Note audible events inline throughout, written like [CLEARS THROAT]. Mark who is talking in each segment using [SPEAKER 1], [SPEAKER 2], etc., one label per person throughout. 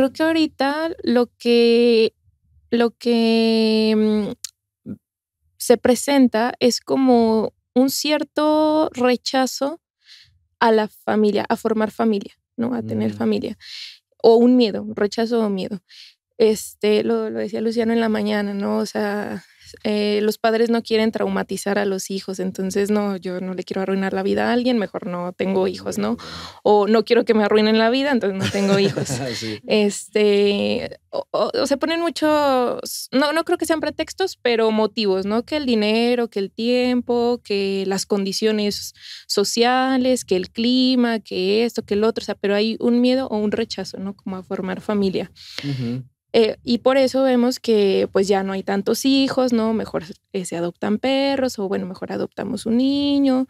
[SPEAKER 1] creo que ahorita lo que, lo que mm, se presenta es como un cierto rechazo a la familia, a formar familia, ¿no? A tener mm. familia. O un miedo, rechazo o miedo. Este, lo, lo decía Luciano en la mañana, ¿no? O sea, eh, los padres no quieren traumatizar a los hijos, entonces no, yo no le quiero arruinar la vida a alguien, mejor no tengo hijos, ¿no? O no quiero que me arruinen la vida, entonces no tengo hijos. [LAUGHS] Este, o, sea ponen muchos, no, no creo que sean pretextos, pero motivos, ¿no? Que el dinero, que el tiempo, que las condiciones sociales, que el clima, que esto, que el otro, o sea, pero hay un miedo o un rechazo, ¿no? Como a formar familia. Eh, y por eso vemos que pues ya no hay tantos hijos, ¿no? Mejor eh, se adoptan perros o bueno, mejor adoptamos un niño.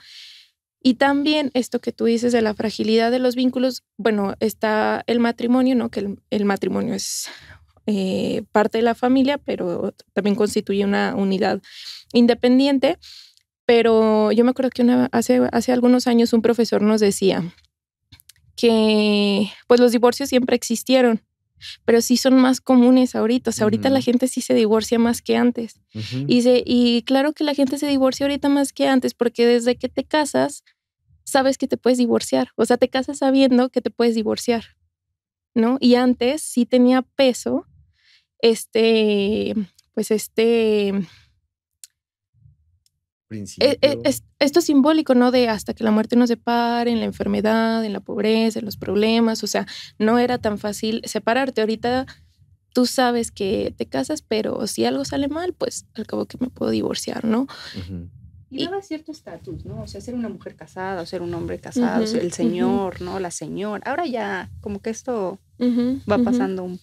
[SPEAKER 1] Y también esto que tú dices de la fragilidad de los vínculos, bueno, está el matrimonio, ¿no? Que el, matrimonio es eh, parte de la familia, pero también constituye una unidad independiente. Pero yo me acuerdo que hace, hace algunos años un profesor nos decía que pues los divorcios siempre existieron, pero sí son más comunes ahorita. O sea, ahorita la gente sí se divorcia más que antes. y, y claro que la gente se divorcia ahorita más que antes, porque desde que te casas, sabes que te puedes divorciar. O sea, te casas sabiendo que te puedes divorciar, ¿no? Y antes sí tenía peso, este, pues este
[SPEAKER 2] principio. E, e,
[SPEAKER 1] esto es simbólico, ¿no? De hasta que la muerte nos separe, en la enfermedad, en la pobreza, en los problemas. O sea, no era tan fácil separarte. Ahorita tú sabes que te casas, pero si algo sale mal, pues al cabo que me puedo divorciar, ¿no? Y daba cierto estatus, ¿no? O sea, ser una mujer casada, ser un hombre casado, ser el señor, ¿no? La señora. Ahora ya, como que esto va pasando un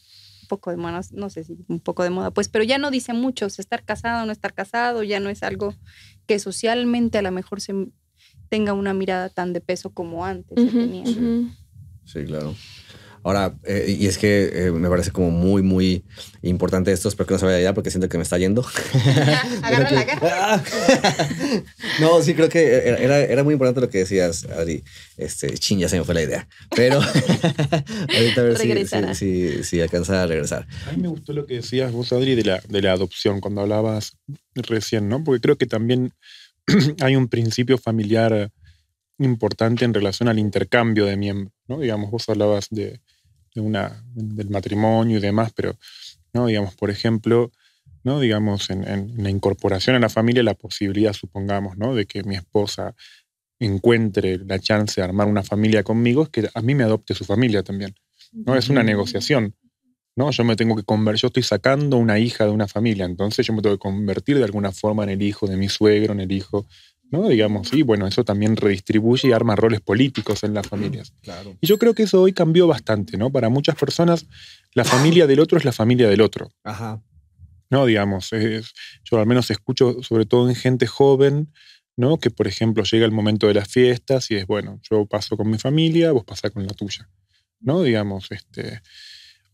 [SPEAKER 1] poco de moda, no sé si un poco de moda, pues, pero ya no dice mucho, estar casado o no estar casado, ya no es algo que socialmente a lo mejor se tenga una mirada tan de peso como antes
[SPEAKER 2] Sí, claro. Ahora, eh, y es que eh, me parece como muy, muy importante esto. Espero que no se vaya ya porque siento que me está yendo. [LAUGHS] [LAUGHS] no, sí, creo que era, muy importante lo que decías, Adri. Este, chin, ya se me fue la idea. Pero [LAUGHS] ahorita a ver si,
[SPEAKER 3] si, alcanza a regresar. A mí me gustó lo que decías vos, Adri, de la, de la adopción cuando hablabas recién, ¿no? Porque creo que también [CLEARS THROAT] hay un principio familiar importante en relación al intercambio de miembros, ¿no? Digamos, vos hablabas de, una, del matrimonio y demás, pero, ¿no? digamos, por ejemplo, ¿no? digamos, en, la incorporación a la familia, la posibilidad, supongamos, de que mi esposa encuentre la chance de armar una familia conmigo, es que a mí me adopte su familia también. ¿no? Es una negociación. ¿no? Yo me tengo que convertir, yo estoy sacando una hija de una familia, entonces yo me tengo que convertir de alguna forma en el hijo de mi suegro, en el hijo ¿no? Digamos, y bueno, eso también redistribuye y arma roles políticos en las familias. Claro. Y yo creo que eso hoy cambió bastante, ¿no? Para muchas personas, la familia del otro es la familia del otro. Ajá. ¿No? Digamos, yo al menos escucho, sobre todo en gente joven, ¿no? Que, por ejemplo, llega el momento de las fiestas y es, bueno, yo paso con mi familia, vos pasás con la tuya, ¿no? Digamos, este...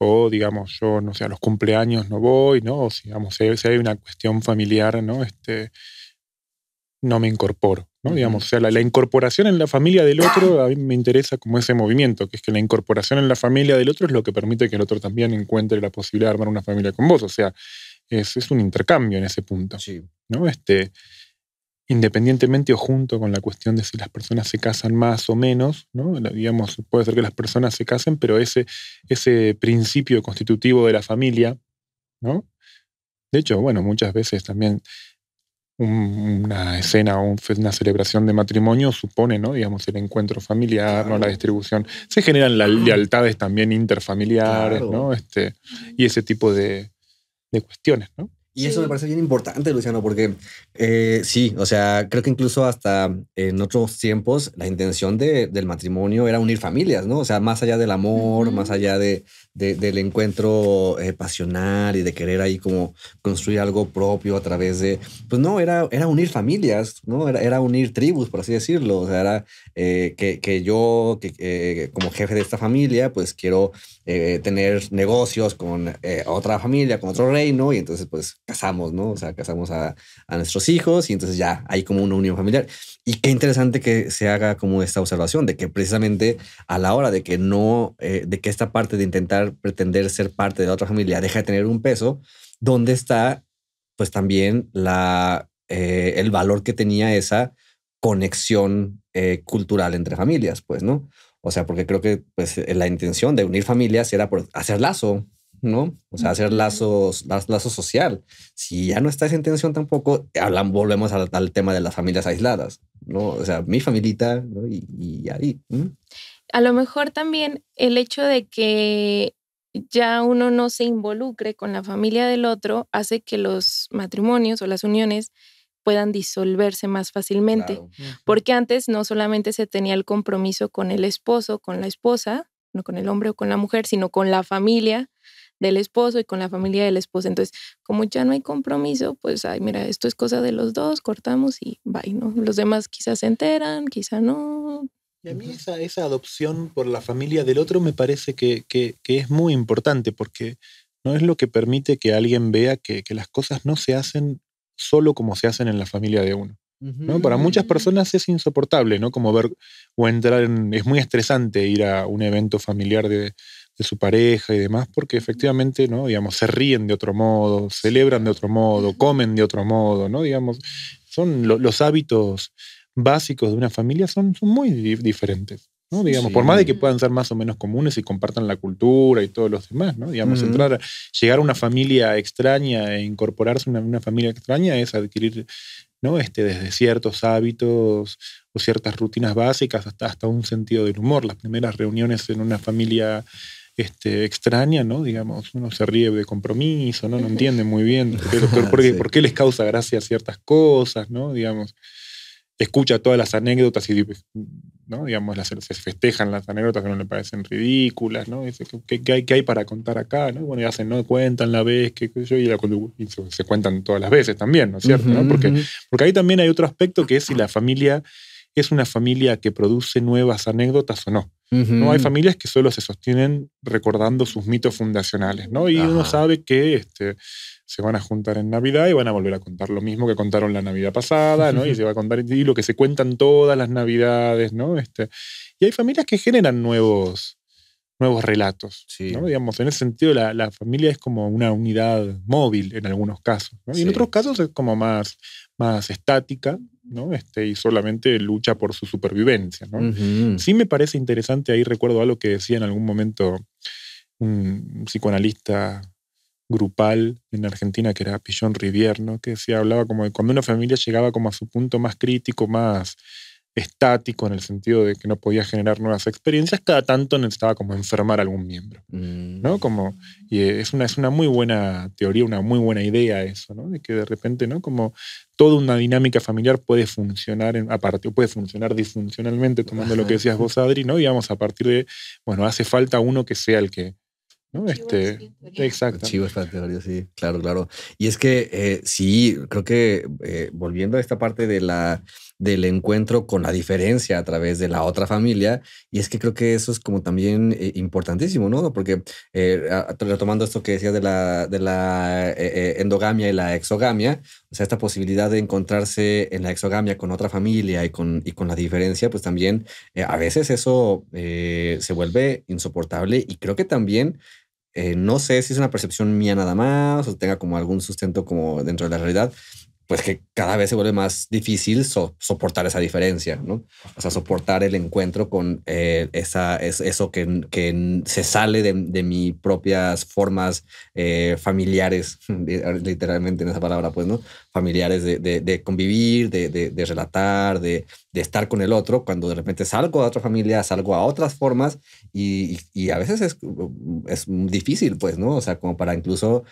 [SPEAKER 3] O, digamos, yo, no sé, a los cumpleaños no voy, ¿no? O, digamos, si, hay una cuestión familiar, ¿no? Este, no me incorporo. ¿no? Digamos, o sea, la, incorporación en la familia del otro [COUGHS] a mí me interesa como ese movimiento, que es que la incorporación en la familia del otro es lo que permite que el otro también encuentre la posibilidad de armar una familia con vos. O sea, es, es un intercambio en ese punto. ¿no? Este, independientemente o junto con la cuestión de si las personas se casan más o menos, ¿no? digamos, puede ser que las personas se casen, pero ese, ese principio constitutivo de la familia, ¿no? De hecho, bueno, muchas veces también una escena o una celebración de matrimonio supone, ¿no? Digamos, el encuentro familiar, ¿no? La distribución. Se generan las lealtades también interfamiliares, ¿no? Este, y ese tipo de, de cuestiones, ¿no? Y eso me
[SPEAKER 2] parece bien importante, Luciano, porque eh, sí, o sea, creo que incluso hasta en otros tiempos la intención del matrimonio era unir familias, ¿no? O sea, más allá del amor, más allá de, del encuentro eh, pasional y de querer ahí como construir algo propio a través de, pues no, era, era unir familias, ¿no? Era, unir tribus, por así decirlo. O sea, era eh, que, que, yo, que, como jefe de esta familia, pues quiero tener negocios con otra familia, con otro reino, y entonces pues casamos, ¿no? O sea, casamos a, nuestros hijos y entonces ya hay como una unión familiar. Y qué interesante que se haga como esta observación de que precisamente a la hora de que no, eh, de que esta parte de intentar pretender ser parte de otra familia deja de tener un peso, ¿dónde está pues también la, eh, el valor que tenía esa conexión eh, cultural entre familias, pues, ¿no? O sea, porque creo que pues, la intención de unir familias era por hacer lazo, ¿no? O sea, hacer lazos, lazo social. Si ya no está esa intención tampoco, hablan, volvemos al, tema de las familias aisladas, ¿no? O sea, mi familita ¿no? y, y, ahí.
[SPEAKER 1] A lo mejor también el hecho de que ya uno no se involucre con la familia del otro hace que los matrimonios o las uniones puedan disolverse más fácilmente, porque antes no solamente se tenía el compromiso con el esposo, con la esposa, no con el hombre o con la mujer, sino con la familia, del esposo y con la familia del esposo. Entonces, como ya no hay compromiso, pues, ay, mira, esto es cosa de los dos, cortamos y bye, ¿no? Los demás quizás se enteran, quizás no.
[SPEAKER 3] Y a mí esa, esa adopción por la familia del otro me parece que, que, es muy importante porque no es lo que permite que alguien vea que, que las cosas no se hacen solo como se hacen en la familia de uno. ¿no? Para muchas personas es insoportable, ¿no? Como ver o entrar en, Es muy estresante ir a un evento familiar de, de su pareja y demás, porque efectivamente, ¿no? Digamos, se ríen de otro modo, celebran de otro modo, comen de otro modo, ¿no? Digamos, son los hábitos básicos de una familia son, muy diferentes. ¿no? Digamos, por más de que puedan ser más o menos comunes y compartan la cultura y todos los demás, ¿no? Digamos, llegar a una familia extraña e incorporarse a una, una, familia extraña es adquirir, ¿no? Este, desde ciertos hábitos o ciertas rutinas básicas hasta, hasta un sentido del humor. Las primeras reuniones en una familia este, extraña, ¿no? Digamos, uno se ríe de compromiso, ¿no? No entiende muy bien [LAUGHS] pero, por, qué, les causa gracia ciertas cosas, ¿no? Digamos, escucha todas las anécdotas y, ¿no? Digamos, se festejan las anécdotas que no le parecen ridículas, ¿no? ¿qué, hay, para contar acá, Bueno, y hacen, ¿no? Cuentan la vez qué yo y, se, cuentan todas las veces también, ¿no es cierto? Porque, porque ahí también hay otro aspecto que es si la familia ¿Es una familia que produce nuevas anécdotas o no? No hay familias que solo se sostienen recordando sus mitos fundacionales, ¿no? Y uno sabe que este, se van a juntar en Navidad y van a volver a contar lo mismo que contaron la Navidad pasada, ¿no? Y se va a contar lo que se cuentan todas las Navidades, ¿no? Este, y hay familias que generan nuevos, nuevos relatos. ¿no? Digamos, en ese sentido, la, familia es como una unidad móvil en algunos casos. ¿no? Y en otros casos es como más, más estática, este, y solamente lucha por su supervivencia, Sí me parece interesante, ahí recuerdo algo que decía en algún momento un psicoanalista grupal en Argentina que era pillón Rivier, Que decía, hablaba como de cuando una familia llegaba como a su punto más crítico, más estático en el sentido de que no podía generar nuevas experiencias, cada tanto necesitaba como enfermar a algún miembro. ¿no? Mm. Como, y eh, es una, es una muy buena teoría, una muy buena idea eso, ¿no? de que de repente ¿no? como toda una dinámica familiar puede funcionar en, aparte, puede funcionar disfuncionalmente, tomando lo que decías vos, Adri, ¿no? digamos, a partir de, bueno, hace falta uno que sea el que... ¿no? Este,
[SPEAKER 2] exacto. Chivo es teoría, sí, claro, claro. Y es que eh, sí, creo que eh, volviendo a esta parte de la del encuentro con la diferencia a través de la otra familia. Y es que creo que eso es como también eh, importantísimo, ¿no? Porque eh, retomando esto que decías de la, de la eh, eh, endogamia y la exogamia, o sea, esta posibilidad de encontrarse en la exogamia con otra familia y con, y con la diferencia, pues también a veces eso se vuelve insoportable y creo que también... no sé si es una percepción mía nada más o tenga como algún sustento como dentro de la realidad, pues que cada vez se vuelve más difícil soportar esa diferencia, ¿no? O sea, soportar el encuentro con eh, esa, es, eso que, que, se sale de, de mis propias formas eh, familiares, [LAUGHS] literalmente en esa palabra, pues, ¿no? Familiares de, convivir, de, relatar, de, estar con el otro, cuando de repente salgo a otra familia, salgo a otras formas y, y a veces es, es difícil, pues, ¿no? O sea, como para incluso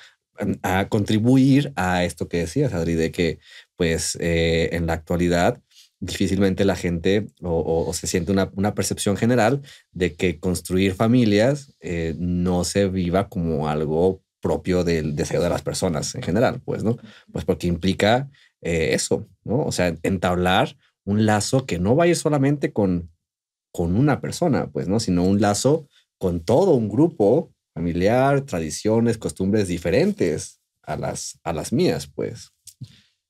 [SPEAKER 2] a contribuir a esto que decías, Adri, de que pues eh, en la actualidad difícilmente la gente o, se siente una, percepción general de que construir familias eh, no se viva como algo propio del deseo de las personas en general, pues, ¿no? Pues porque implica eh, eso, ¿no? O sea, entablar un lazo que no vaya solamente con, con una persona, pues, ¿no? Sino un lazo con todo un grupo familiar, tradiciones, costumbres diferentes a las, a las mías, pues.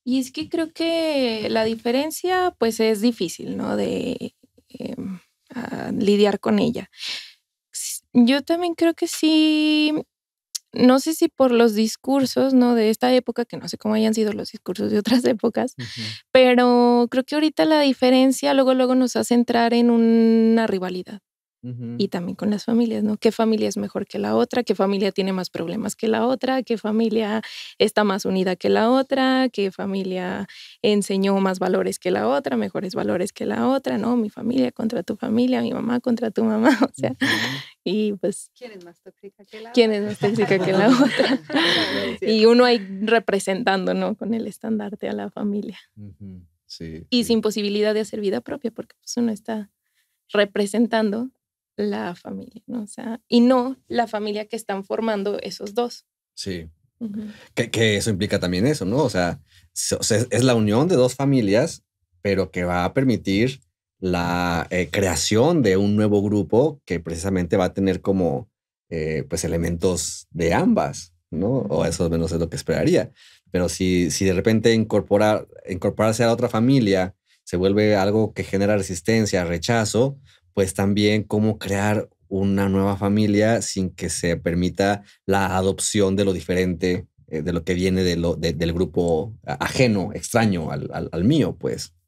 [SPEAKER 1] Y es que creo que la diferencia, pues es difícil, ¿no? De em, lidiar con ella. Yo también creo que sí, no sé si por los discursos, ¿no? De esta época, que no sé cómo hayan sido los discursos de otras épocas, pero creo que ahorita la diferencia luego, luego nos hace entrar en una rivalidad y también con las familias, ¿no? ¿Qué familia es mejor que la otra? ¿Qué familia tiene más problemas que la otra? ¿Qué familia está más unida que la otra? ¿Qué familia enseñó más valores que la otra? ¿Mejores valores que la otra? ¿No? Mi familia contra tu familia, mi mamá contra tu mamá, [LAUGHS] o sea. Y pues... ¿Quién es más tóxica que la otra? ¿Quién es más tóxica que la [LAUGHS] otra? y uno ahí representando, ¿no? Con el estandarte a la familia. Sí, y sin posibilidad de hacer vida propia, porque pues, uno está representando la familia, ¿no? O sea, y no la familia que están formando esos dos.
[SPEAKER 2] Sí. que, eso implica también eso, ¿no? O sea, es la unión de dos familias, pero que va a permitir la eh, creación de un nuevo grupo que precisamente va a tener como eh, pues elementos de ambas, ¿no? O eso menos es lo que esperaría. Pero si, si de repente incorporar, incorporarse a la otra familia se vuelve algo que genera resistencia, rechazo, pues también cómo crear una nueva familia sin que se permita la adopción de lo diferente, eh, de lo que viene de lo, del grupo ajeno, extraño al mío, pues.